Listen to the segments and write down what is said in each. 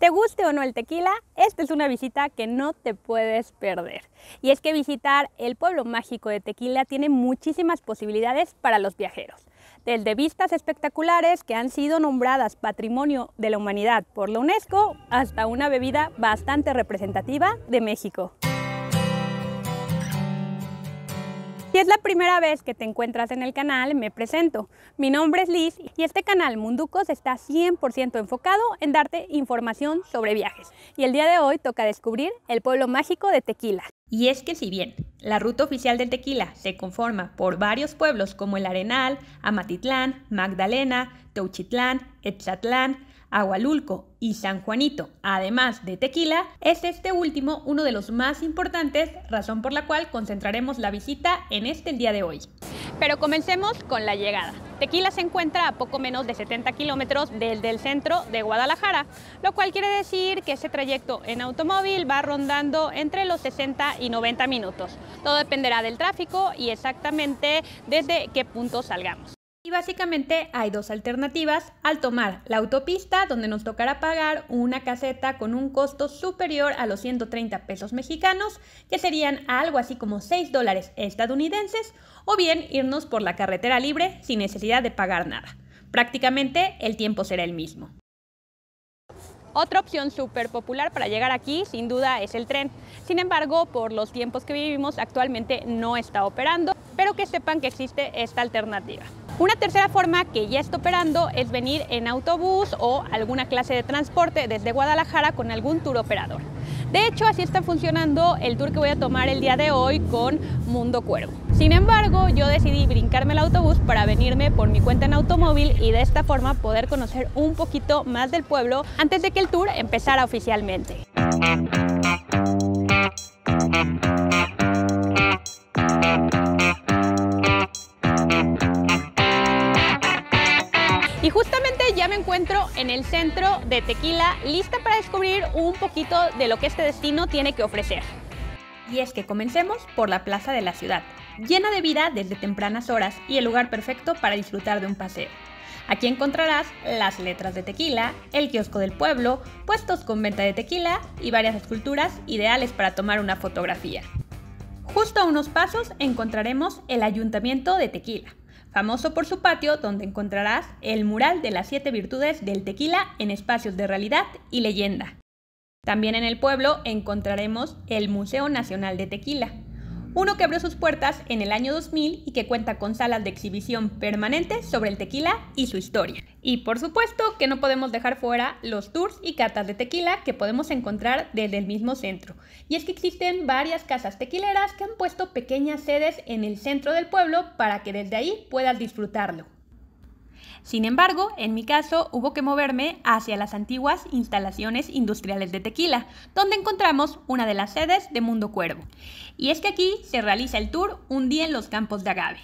Te guste o no el tequila, esta es una visita que no te puedes perder. Y es que visitar el pueblo mágico de Tequila tiene muchísimas posibilidades para los viajeros. Desde vistas espectaculares que han sido nombradas Patrimonio de la Humanidad por la UNESCO hasta una bebida bastante representativa de México. Si es la primera vez que te encuentras en el canal, me presento. Mi nombre es Liz y este canal Munducos está 100% enfocado en darte información sobre viajes. Y el día de hoy toca descubrir el pueblo mágico de Tequila. Y es que si bien la ruta oficial de tequila se conforma por varios pueblos como el Arenal, Amatitlán, Magdalena, Teuchitlán, Etzatlán, Agualulco y San Juanito, además de tequila, es este último uno de los más importantes, razón por la cual concentraremos la visita en este día de hoy. Pero comencemos con la llegada. Tequila se encuentra a poco menos de 70 kilómetros desde el centro de Guadalajara, lo cual quiere decir que ese trayecto en automóvil va rondando entre los 60 y 90 minutos. Todo dependerá del tráfico y exactamente desde qué punto salgamos. Y básicamente hay dos alternativas al tomar la autopista donde nos tocará pagar una caseta con un costo superior a los 130 pesos mexicanos, que serían algo así como 6 dólares estadounidenses, o bien irnos por la carretera libre sin necesidad de pagar nada. Prácticamente el tiempo será el mismo. Otra opción súper popular para llegar aquí sin duda es el tren. Sin embargo, por los tiempos que vivimos actualmente no está operando, pero que sepan que existe esta alternativa. Una tercera forma que ya está operando es venir en autobús o alguna clase de transporte desde Guadalajara con algún tour operador. De hecho, así está funcionando el tour que voy a tomar el día de hoy con Mundo Cuervo. Sin embargo, yo decidí brincarme el autobús para venirme por mi cuenta en automóvil y de esta forma poder conocer un poquito más del pueblo antes de que el tour empezara oficialmente. Y justamente ya me encuentro en el centro de Tequila, lista para descubrir un poquito de lo que este destino tiene que ofrecer. Y es que comencemos por la plaza de la ciudad, llena de vida desde tempranas horas y el lugar perfecto para disfrutar de un paseo. Aquí encontrarás las letras de tequila, el kiosco del pueblo, puestos con venta de tequila y varias esculturas ideales para tomar una fotografía. Justo a unos pasos encontraremos el Ayuntamiento de Tequila, famoso por su patio donde encontrarás el mural de las siete virtudes del tequila en espacios de realidad y leyenda. También en el pueblo encontraremos el Museo Nacional de Tequila, uno que abrió sus puertas en el año 2000 y que cuenta con salas de exhibición permanente sobre el tequila y su historia. Y por supuesto que no podemos dejar fuera los tours y catas de tequila que podemos encontrar desde el mismo centro. Y es que existen varias casas tequileras que han puesto pequeñas sedes en el centro del pueblo para que desde ahí puedas disfrutarlo. Sin embargo, en mi caso hubo que moverme hacia las antiguas instalaciones industriales de Tequila, donde encontramos una de las sedes de Mundo Cuervo. Y es que aquí se realiza el tour Un día en los campos de agave,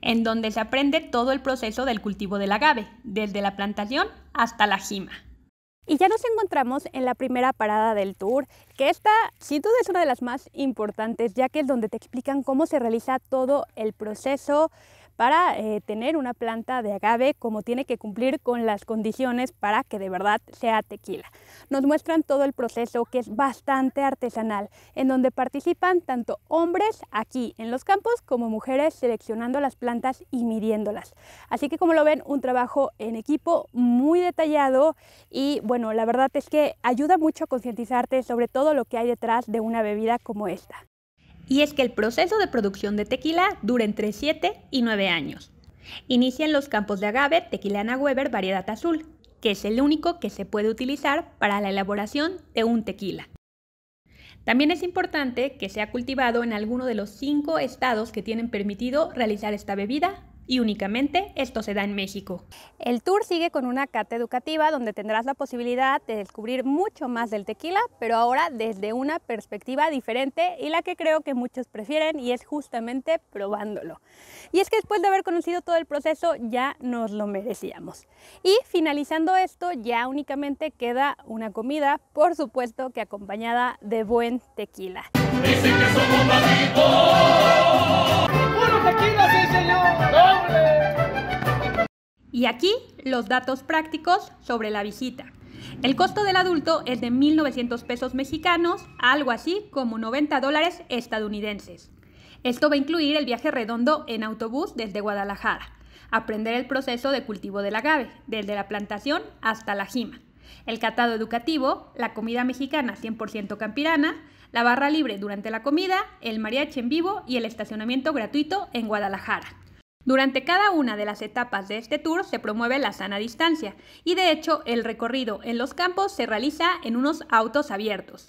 en donde se aprende todo el proceso del cultivo del agave, desde la plantación hasta la jima. Y ya nos encontramos en la primera parada del tour, que esta sin duda es una de las más importantes, ya que es donde te explican cómo se realiza todo el proceso para eh, tener una planta de agave como tiene que cumplir con las condiciones para que de verdad sea tequila. Nos muestran todo el proceso que es bastante artesanal, en donde participan tanto hombres aquí en los campos como mujeres seleccionando las plantas y midiéndolas. Así que como lo ven, un trabajo en equipo muy detallado y bueno, la verdad es que ayuda mucho a concientizarte sobre todo lo que hay detrás de una bebida como esta. Y es que el proceso de producción de tequila dura entre 7 y 9 años. Inicia en los campos de agave Tequilana Weber variedad azul, que es el único que se puede utilizar para la elaboración de un tequila. También es importante que sea cultivado en alguno de los cinco estados que tienen permitido realizar esta bebida y únicamente esto se da en México. El tour sigue con una cata educativa donde tendrás la posibilidad de descubrir mucho más del tequila, pero ahora desde una perspectiva diferente y la que creo que muchos prefieren y es justamente probándolo. Y es que después de haber conocido todo el proceso ya nos lo merecíamos. Y finalizando esto ya únicamente queda una comida, por supuesto que acompañada de buen tequila. que somos tequila, sí señor! Y aquí los datos prácticos sobre la visita. El costo del adulto es de 1.900 pesos mexicanos, algo así como 90 dólares estadounidenses. Esto va a incluir el viaje redondo en autobús desde Guadalajara, aprender el proceso de cultivo del agave, desde la plantación hasta la jima, el catado educativo, la comida mexicana 100% campirana, la barra libre durante la comida, el mariachi en vivo y el estacionamiento gratuito en Guadalajara. Durante cada una de las etapas de este tour se promueve la sana distancia y de hecho el recorrido en los campos se realiza en unos autos abiertos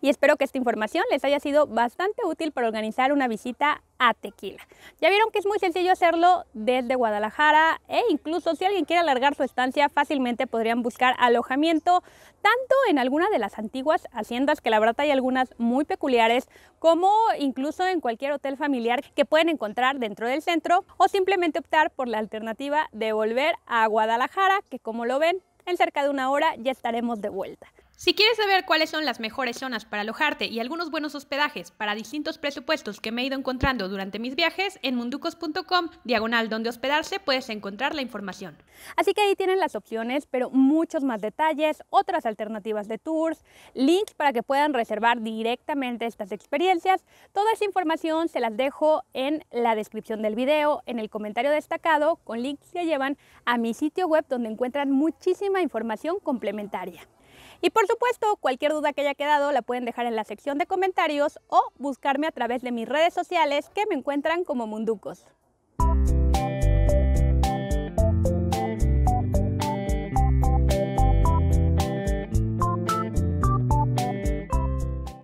y espero que esta información les haya sido bastante útil para organizar una visita a Tequila. Ya vieron que es muy sencillo hacerlo desde Guadalajara e incluso si alguien quiere alargar su estancia fácilmente podrían buscar alojamiento tanto en alguna de las antiguas haciendas que la verdad hay algunas muy peculiares como incluso en cualquier hotel familiar que pueden encontrar dentro del centro o simplemente optar por la alternativa de volver a Guadalajara que como lo ven en cerca de una hora ya estaremos de vuelta. Si quieres saber cuáles son las mejores zonas para alojarte y algunos buenos hospedajes para distintos presupuestos que me he ido encontrando durante mis viajes, en munducos.com, diagonal donde hospedarse, puedes encontrar la información. Así que ahí tienen las opciones, pero muchos más detalles, otras alternativas de tours, links para que puedan reservar directamente estas experiencias. Toda esa información se las dejo en la descripción del video, en el comentario destacado, con links que llevan a mi sitio web donde encuentran muchísima información complementaria. Y por supuesto, cualquier duda que haya quedado la pueden dejar en la sección de comentarios o buscarme a través de mis redes sociales que me encuentran como Munducos.